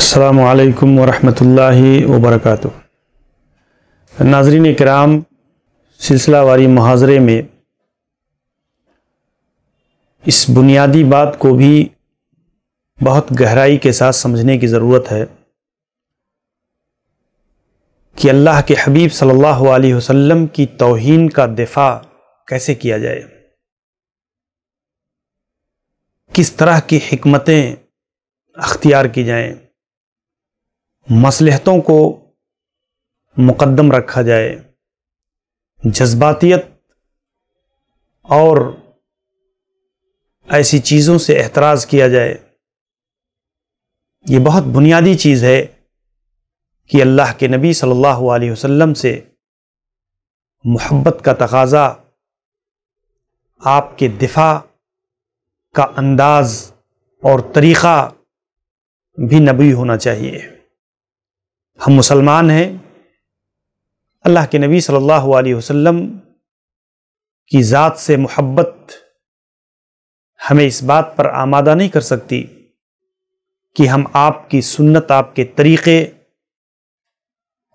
अल्लाम वरहमतुल्लाह वरक नाजरीन कराम सिलसिला वारी मुहाजरे में इस बुनियादी बात को भी बहुत गहराई के साथ समझने की ज़रूरत है कि अल्लाह के हबीब सल्लल्लाहु अलैहि की तोहन का दिफा कैसे किया जाए किस तरह की हमतें अख्तियार की जाएं मसलहतों को मुकदम रखा जाए जज्बातियत और ऐसी चीज़ों से एतराज़ किया जाए ये बहुत बुनियादी चीज़ है कि अल्लाह के नबी सल्लल्लाहु अलैहि वसल्लम से मोहब्बत का तकाजा आपके दिफा का अंदाज़ और तरीक़ा भी नबी होना चाहिए हम मुसलमान हैं अल्लाह के नबी सल्लल्लाहु अलैहि वसल्लम की ज़ात से मोहब्बत हमें इस बात पर आमादा नहीं कर सकती कि हम आपकी सुन्नत आपके तरीक़े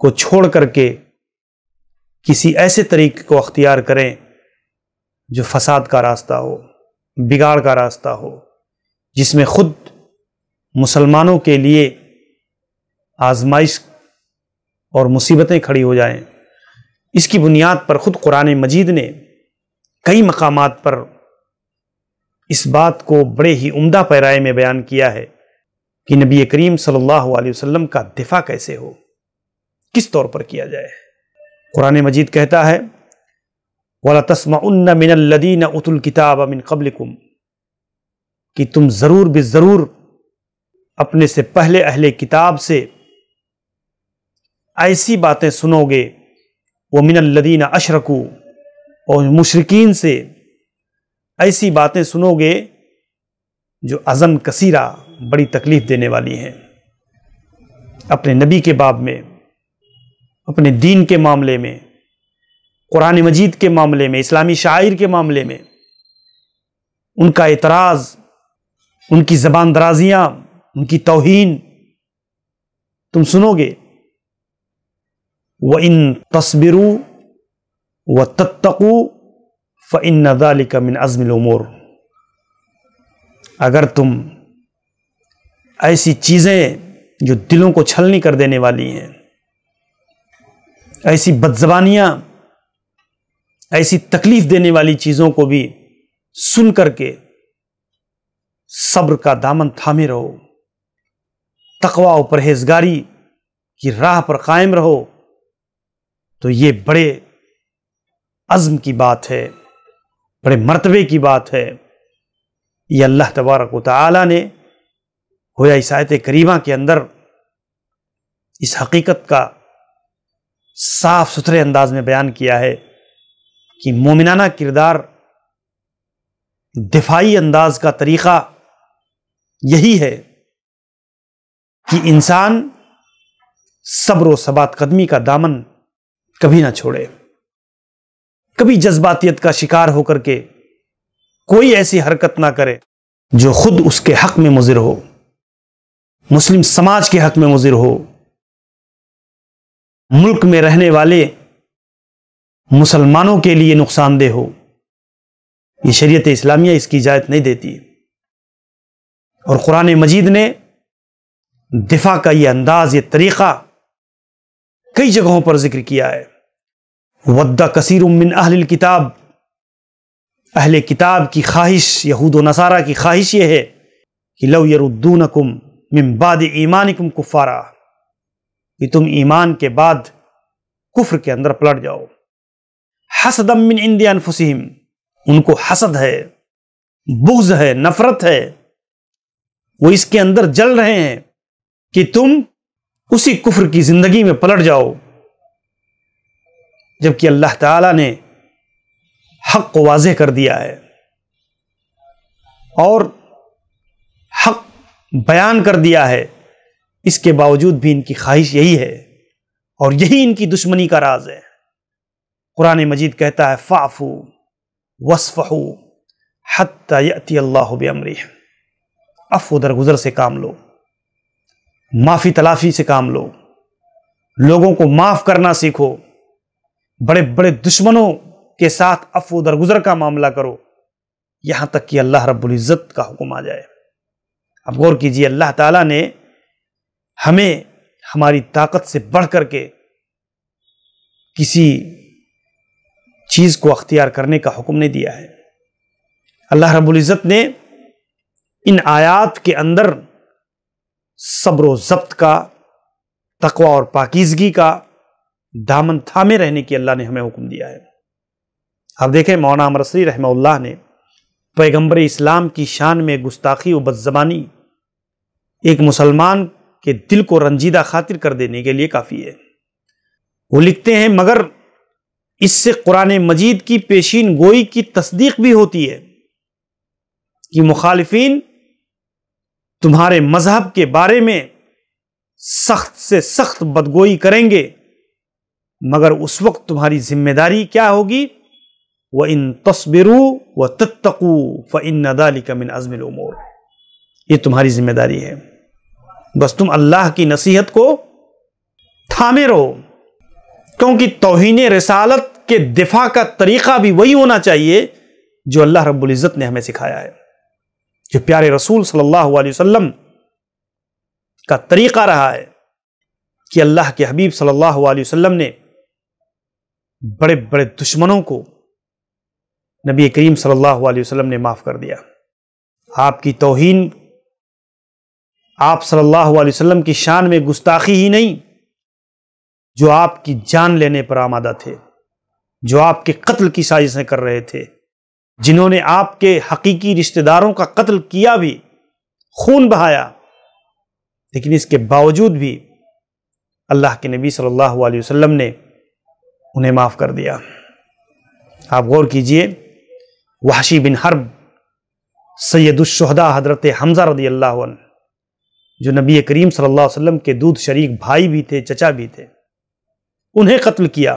को छोड़ करके किसी ऐसे तरीक़े को अख्तियार करें जो फसाद का रास्ता हो बिगाड़ का रास्ता हो जिसमें खुद मुसलमानों के लिए आजमाइश और मुसीबतें खड़ी हो जाएं इसकी बुनियाद पर ख़ुद कुरान मजीद ने कई मकाम पर इस बात को बड़े ही उम्दा पैराए में बयान किया है कि नबी करीम सल्लल्लाहु अलैहि वसल्लम का दिफा कैसे हो किस तौर पर किया जाए कुरान मजीद कहता है वाला तस्मा मिनल्लदी न उतुल किताब कबल कुम कि तुम ज़रूर बे ज़रूर अपने से पहले अहले किताब से ऐसी बातें सुनोगे वो मिनल्लदीन अशरकू और मुशरकिन से ऐसी बातें सुनोगे जो अजन कसीरा बड़ी तकलीफ़ देने वाली हैं अपने नबी के बाब में अपने दीन के मामले में कुरान मजीद के मामले में इस्लामी शायर के मामले में उनका एतराज़ उनकी ज़बान दराजियाँ उनकी तोहन तुम सुनोगे व इन तस्बिरु व तत्तकु व इन नदाली का मिन अज़मिलमूर अगर तुम ऐसी चीज़ें जो दिलों को छलनी कर देने वाली हैं ऐसी बदजबानियाँ ऐसी तकलीफ़ देने वाली चीज़ों को भी सुन करके सब्र का दामन थामे रहो तकवा और परहेजगारी की राह पर कायम रहो तो ये बड़े अज़म की बात है बड़े मरतबे की बात है ये अल्लाह तबारक ताली ने होया इस आयत करीमा के अंदर इस हकीकत का साफ सुथरे अंदाज में बयान किया है कि मोमिनाना किरदार दिफाई अंदाज का तरीक़ा यही है कि इंसान सब्र व सबात कदमी का दामन कभी ना छोड़े कभी जज्बातियत का शिकार होकर के कोई ऐसी हरकत ना करे जो खुद उसके हक में मुजिर हो मुस्लिम समाज के हक में मुजिर हो मुल्क में रहने वाले मुसलमानों के लिए नुकसानदेह हो ये शरीयत इस्लामिया इसकी इजाज़त नहीं देती और क़ुरान मजीद ने दिफा का ये अंदाज़ ये तरीक़ा कई जगहों पर जिक्र किया है वद्दा कसीर उमिन अहल किताब अहल किताब की ख्वाहिश यहूद नसारा की ख्वाहिश ये है कि लव यरुद्दूनकुम मिमबाद ईमानकुम कुफारा कि तुम ईमान के बाद कुफ्र के अंदर पलट जाओ हसदम मिन इंदियान अनफुसम उनको हसद है बुग्ज है नफरत है वो इसके अंदर जल रहे हैं कि तुम उसी कुफ्र की जिंदगी में पलट जाओ जबकि अल्लाह ताला ने हक को वाजह कर दिया है और हक बयान कर दिया है इसके बावजूद भी इनकी ख्वाहिश यही है और यही इनकी दुश्मनी का राज है कुरान मजीद कहता है फ़ाफ़ू वसफ़ू हती अल्लाह बमरी उधर गुजर से काम लो माफ़ी तलाफ़ी से काम लो लोगों को माफ़ करना सीखो बड़े बड़े दुश्मनों के साथ अफो दरगुजर का मामला करो यहां तक कि अल्लाह रब्बुल इज़्ज़त का हुक्म आ जाए अब गौर कीजिए अल्लाह ताला ने हमें हमारी ताकत से बढ़ करके किसी चीज़ को अख्तियार करने का हुक्म नहीं दिया है अल्लाह रब्बुल इज़्ज़त ने इन आयात के अंदर सब्र ज़ब्त का तकवा और पाकिजगी का दामन थामे रहने की अल्लाह ने हमें हुक्म दिया है अब देखें मौना अमरसरी रहमल्ला ने पैगम्बर इस्लाम की शान में गुस्ताखी व बदजबानी एक मुसलमान के दिल को रंजीदा खातिर कर देने के लिए काफ़ी है वो लिखते हैं मगर इससे कुरान मजीद की पेशीन गोई की तस्दीक भी होती है कि मुखालफन तुम्हारे मजहब के बारे में सख्त से सख्त बदगोई करेंगे मगर उस वक्त तुम्हारी जिम्मेदारी क्या होगी व इन तस्बिरू व तत्तकू फ इन नदाली कमिन अजमिल उमूर ये तुम्हारी जिम्मेदारी है बस तुम अल्लाह की नसीहत को थामे रहो क्योंकि तोहन रसालत के दिफा का तरीक़ा भी वही होना चाहिए जो अल्लाह रब्बुल इज़्ज़त ने हमें सिखाया है जो प्यारे रसूल सल्लल्लाहु अलैहि वसल्लम का तरीक़ा रहा है कि अल्लाह के हबीब सल्लल्लाहु अलैहि वसल्लम ने बड़े बड़े दुश्मनों को नबी करीम सल्लल्लाहु अलैहि वसल्लम ने माफ़ कर दिया आपकी तोहन आप सल्लल्लाहु अलैहि वसल्लम की शान में गुस्ताखी ही नहीं जो आपकी जान लेने पर आमादा थे जो आपके कत्ल की साजिशें कर रहे थे जिन्होंने आपके हकीकी रिश्तेदारों का कत्ल किया भी खून बहाया लेकिन इसके बावजूद भी अल्लाह के नबी सल्लल्लाहु अलैहि वसल्लम ने उन्हें माफ़ कर दिया आप गौर कीजिए वहाशी बिन हर्ब सैदुलशहदा हजरत हमज़ा रदी अल्लाह जो नबी करीम सल्लल्लाहु अलैहि वसल्लम के दूध शरीक भाई भी थे चचा भी थे उन्हें कत्ल किया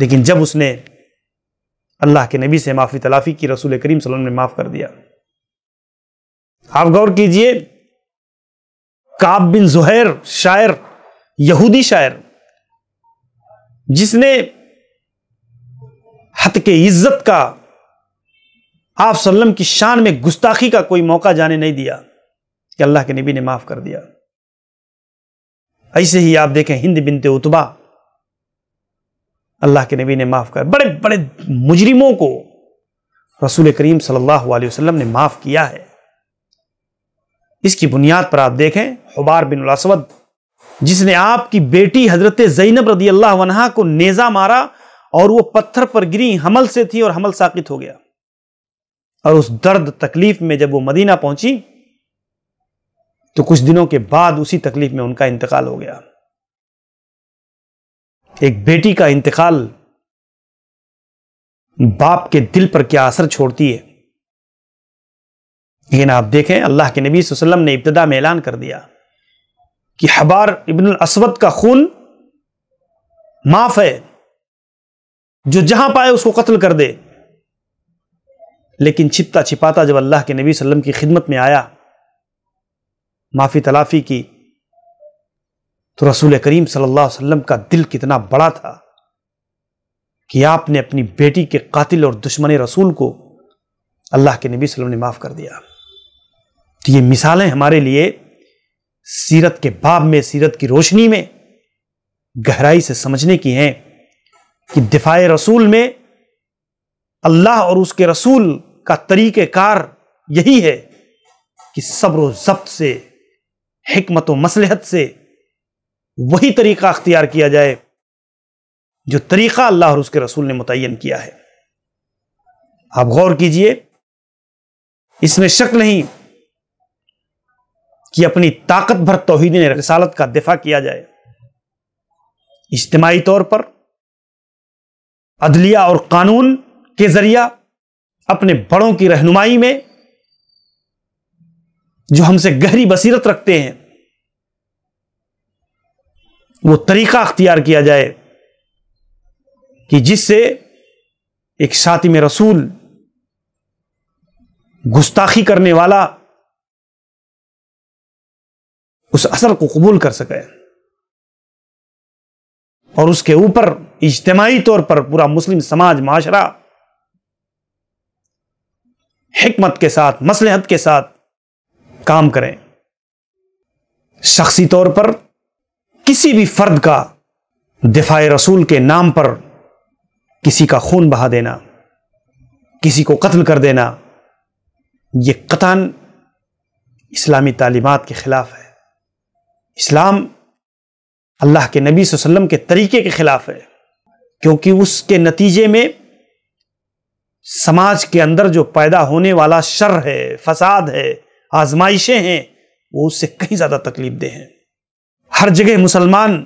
लेकिन जब उसने अल्लाह के नबी से माफ़ी तलाफ़ी की रसूल करीम सल्लम ने माफ़ कर दिया आप गौर कीजिए काब बिन जुहैर शायर यहूदी शायर जिसने हत के इज्जत का आप सल्लम की शान में गुस्ताखी का कोई मौका जाने नहीं दिया कि अल्लाह के नबी ने माफ कर दिया ऐसे ही आप देखें हिंद बिनते उतबा अल्लाह के नबी ने माफ कर बड़े बड़े मुजरिमों को रसूल करीम सल्लल्लाहु अलैहि वसल्लम ने माफ किया है इसकी बुनियाद पर आप देखें हुबार बिन उलासवद जिसने आपकी बेटी हजरत जैनब रदी अल्लाह को नेजा मारा और वो पत्थर पर गिरी हमल से थी और हमल साकित हो गया और उस दर्द तकलीफ में जब वो मदीना पहुंची तो कुछ दिनों के बाद उसी तकलीफ में उनका इंतकाल हो गया एक बेटी का इंतकाल बाप के दिल पर क्या असर छोड़ती है लेकिन आप देखें अल्लाह के नबी वसल्लम ने इब्तदा में ऐलान कर दिया कि हबार इबन असवद का खून माफ है जो जहां पाए उसको कत्ल कर दे लेकिन छिपता छिपाता जब अल्लाह के नबी वसल्लम की खिदमत में आया माफ़ी तलाफ़ी की तो रसूल करीम सल्लल्लाहु अलैहि वसल्लम का दिल कितना बड़ा था कि आपने अपनी बेटी के कातिल और दुश्मन रसूल को अल्लाह के नबी वसल्लम ने माफ़ कर दिया तो ये मिसालें हमारे लिए सीरत के बाब में सीरत की रोशनी में गहराई से समझने की हैं कि दिफाए रसूल में अल्लाह और उसके रसूल का तरीक़ार यही है कि सब्र जब्त से हमत व मसलहत से वही तरीक़ा अख्तियार किया जाए जो तरीक़ा अल्लाह और उसके रसूल ने मुतन किया है आप गौर कीजिए इसमें शक नहीं कि अपनी ताकत भर तोहद रसालत का दिफा किया जाए इज्तमाही तौर पर अदलिया और कानून के जरिया अपने बड़ों की रहनुमाई में जो हमसे गहरी बसीरत रखते हैं वो तरीका अख्तियार किया जाए कि जिससे एक साथी में रसूल गुस्ताखी करने वाला उस असर को कबूल कर सके और उसके ऊपर इज्तमाही तौर पर पूरा मुस्लिम समाज माशरा हमत के साथ मसलहत के साथ काम करें शख्सी तौर पर किसी भी फर्द का दिफाए रसूल के नाम पर किसी का खून बहा देना किसी को कत्ल कर देना ये कतान इस्लामी तालीमत के खिलाफ है इस्लाम अल्लाह के नबी वसल्लम के तरीके के खिलाफ है क्योंकि उसके नतीजे में समाज के अंदर जो पैदा होने वाला शर है फसाद है आजमाइशें हैं वो उससे कहीं ज़्यादा तकलीफ दे हैं हर जगह मुसलमान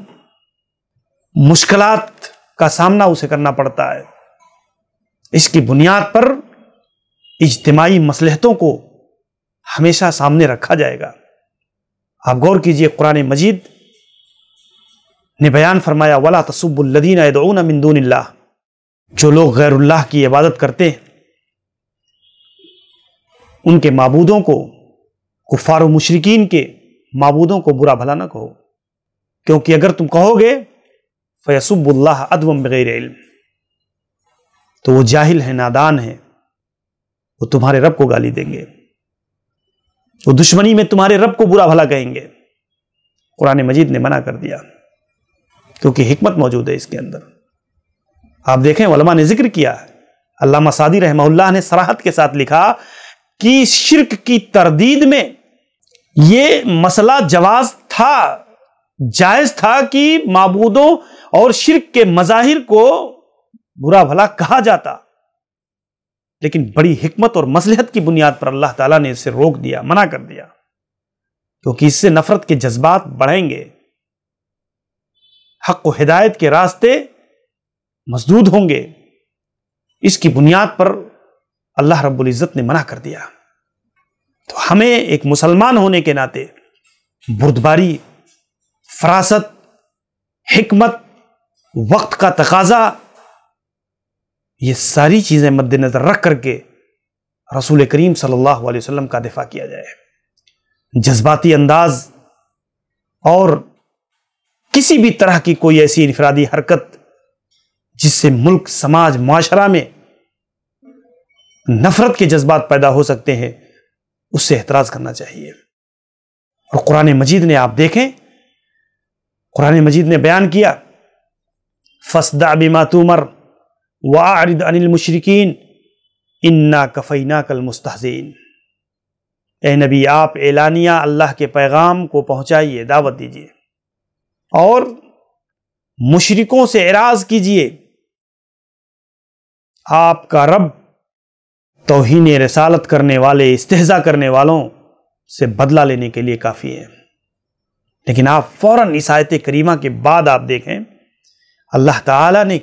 मुश्किलात का सामना उसे करना पड़ता है इसकी बुनियाद पर इज्तमाही मसलहतों को हमेशा सामने रखा जाएगा आप गौर कीजिए कुरान मजीद ने बयान फरमाया वला तसुबुल्लदीन मिंदून जो लोग गैरुल्लाह की इबादत करते हैं उनके मबूदों को कुफार मशरकिन के मबूदों को बुरा भला ना कहो क्योंकि अगर तुम कहोगे फ़यसब्ला अदवम बग़ैर इल्म तो वो जाहिल है नादान है वो तुम्हारे रब को गाली देंगे वो दुश्मनी में तुम्हारे रब को बुरा भला कहेंगे कुरान मजीद ने मना कर दिया क्योंकि हमत मौजूद है इसके अंदर आप देखें वलमा ने जिक्र किया अल्लामा सादी रहमल्ला ने सराहत के साथ लिखा कि शिरक की तरदीद में ये मसला जवाज था जायज था कि मबूदों और शिरक के मज़ाहिर को बुरा भला कहा जाता लेकिन बड़ी हिकमत और मसलहत की बुनियाद पर अल्लाह ताला ने इसे रोक दिया मना कर दिया क्योंकि इससे नफरत के जज्बात बढ़ेंगे हक व हिदायत के रास्ते मजदूद होंगे इसकी बुनियाद पर अल्लाह रब्बुल इज़्ज़त ने मना कर दिया तो हमें एक मुसलमान होने के नाते बुर्दबारी फरासत हमत वक्त का तकाजा ये सारी चीज़ें मद्देनज़र रख करके रसूल करीम सल्लल्लाहु अलैहि वसल्लम का दिफा किया जाए जज्बाती अंदाज और किसी भी तरह की कोई ऐसी इनफरादी हरकत जिससे मुल्क समाज माशरा में नफरत के जज्बात पैदा हो सकते हैं उससे एतराज़ करना चाहिए और कुरान मजीद ने आप देखें कुरान मजीद ने बयान किया फसदा बिमा तुमर वारद अनिल मुशरकिन इन्ना कफ़ैना कल मुस्तज़ीन ए नबी आप एलानिया अल्लाह के पैगाम को पहुँचाइए दावत दीजिए और मुशरकों से एराज कीजिए आपका रब तोहन रसालत करने वाले इस्तेजा करने वालों से बदला लेने के लिए काफ़ी है लेकिन आप फ़ौर इस आयत करीमा के बाद आप देखें अल्लाह ताला ने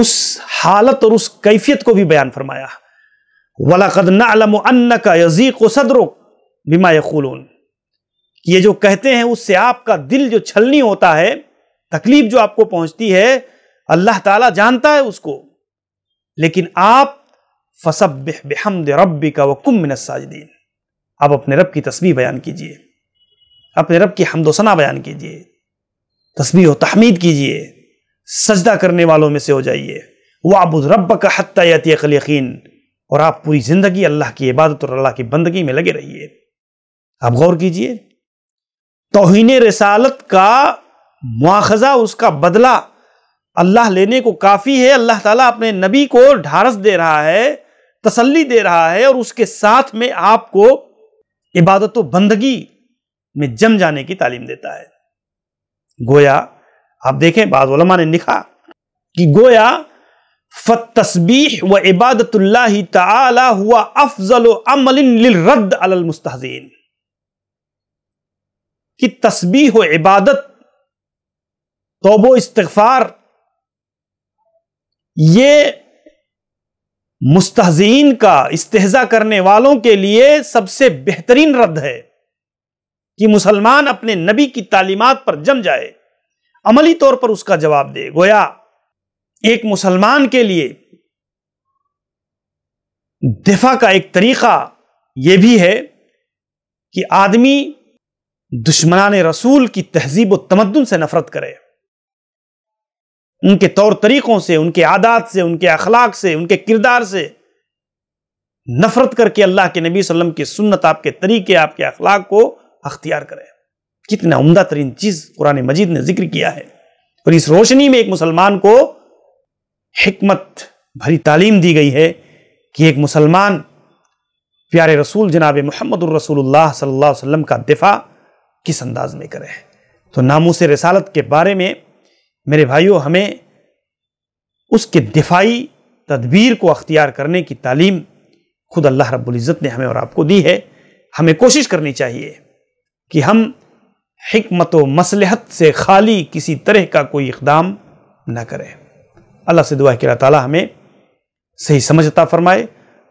उस हालत और उस कैफियत को भी बयान फरमाया वलाकद नलम का यजीक बिमा यकूलून ये जो कहते हैं उससे आपका दिल जो छलनी होता है तकलीफ जो आपको पहुंचती है अल्लाह ताला जानता है उसको लेकिन आप फसब बेहमद रबी का वकुम साजदीन आप अपने रब की तस्वीर बयान कीजिए अपने रब की हमदोसना बयान कीजिए तस्वीर व तहमीद कीजिए सजदा करने वालों में से हो जाइए वाबुद रब का हत्या अकल यकीन और आप पूरी ज़िंदगी अल्लाह की इबादत और अल्लाह की बंदगी में लगे रहिए आप गौर कीजिए तोहन रसालत का मुआखजा उसका बदला अल्लाह लेने को काफ़ी है अल्लाह ताला अपने नबी को ढारस दे रहा है तसल्ली दे रहा है और उसके साथ में आपको इबादत बंदगी में जम जाने की तालीम देता है गोया आप देखें बाद ने लिखा कि गोया फतस्बीह व इबादतुल्ला हुआ अफजल रद्द अलल मुस्तहजीन कि तस्बी व इबादत तोबो इस्तफार ये मुस्तहजीन का इस्तेजा करने वालों के लिए सबसे बेहतरीन रद्द है कि मुसलमान अपने नबी की तालीमत पर जम जाए अमली तौर पर उसका जवाब दे गोया एक मुसलमान के लिए दिफा का एक तरीका यह भी है कि आदमी दुश्मनान रसूल की तहजीब व तमद्दन से नफरत करे उनके तौर तरीक़ों से उनके आदात से उनके अखलाक से उनके किरदार से नफरत करके अल्लाह के नबी वसल्लम की सुन्नत आपके तरीके आपके अखलाक को अख्तियार करें कितना उमदा तरीन चीज कुरान मजीद ने जिक्र किया है और इस रोशनी में एक मुसलमान को हमत भरी तालीम दी गई है कि एक मुसलमान प्यारे रसूल जनाब मोहम्मद रसूल सल्लल्लाहु वसल्लम का दिफा किस अंदाज में करे तो नामोस रसालत के बारे में मेरे भाइयों हमें उसके दिफाई तदबीर को अख्तियार करने की तालीम खुद अल्लाह रब्बुल ने हमें और आपको दी है हमें कोशिश करनी चाहिए कि हम हमत व मसलहत से खाली किसी तरह का कोई इकदाम न करे अल्लाह से दुआ है कि ताली हमें सही समझता फ़रमाए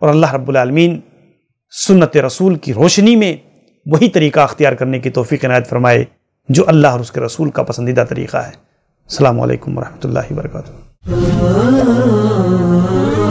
और अल्लाह रब्लमीन सुन्नत रसूल की रोशनी में वही तरीका अख्तियार करने की तोफ़ी नायत फरमाए जो अल्लाह और उसके रसूल का पसंदीदा तरीका है अल्लाम वरहमल वर्का